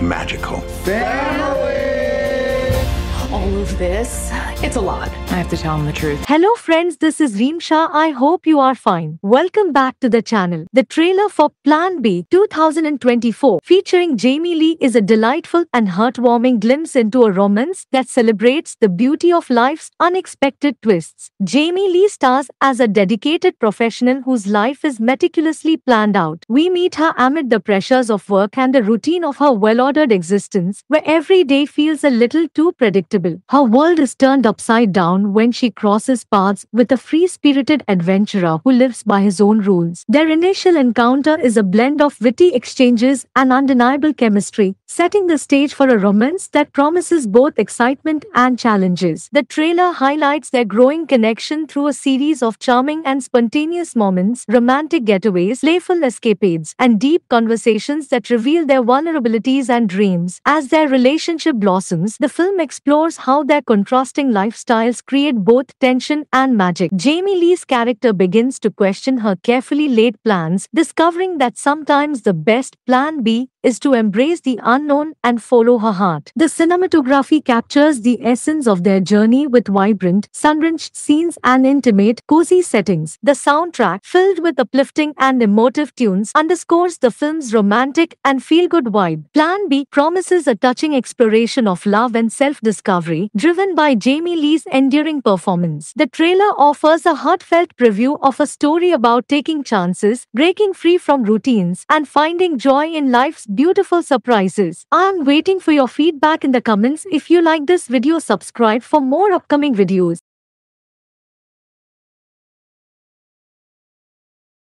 magical. Family! all of this, it's a lot. I have to tell him the truth. Hello friends, this is Reem Shah. I hope you are fine. Welcome back to the channel. The trailer for Plan B 2024 featuring Jamie Lee is a delightful and heartwarming glimpse into a romance that celebrates the beauty of life's unexpected twists. Jamie Lee stars as a dedicated professional whose life is meticulously planned out. We meet her amid the pressures of work and the routine of her well-ordered existence, where every day feels a little too predictable people. Her world is turned upside down when she crosses paths with a free-spirited adventurer who lives by his own rules. Their initial encounter is a blend of witty exchanges and undeniable chemistry, setting the stage for a romance that promises both excitement and challenges. The trailer highlights their growing connection through a series of charming and spontaneous moments, romantic getaways, playful escapades, and deep conversations that reveal their vulnerabilities and dreams. As their relationship blossoms, the film explores how their contrasting lifestyles create both tension and magic. Jamie Lee's character begins to question her carefully laid plans, discovering that sometimes the best plan B is to embrace the unknown and follow her heart. The cinematography captures the essence of their journey with vibrant, sun-drenched scenes and intimate, cozy settings. The soundtrack, filled with uplifting and emotive tunes, underscores the film's romantic and feel-good vibe. Plan B promises a touching exploration of love and self-discovery, driven by Jamie Lee's enduring performance. The trailer offers a heartfelt preview of a story about taking chances, breaking free from routines, and finding joy in life's beautiful surprises. I'm waiting for your feedback in the comments. If you like this video, subscribe for more upcoming videos.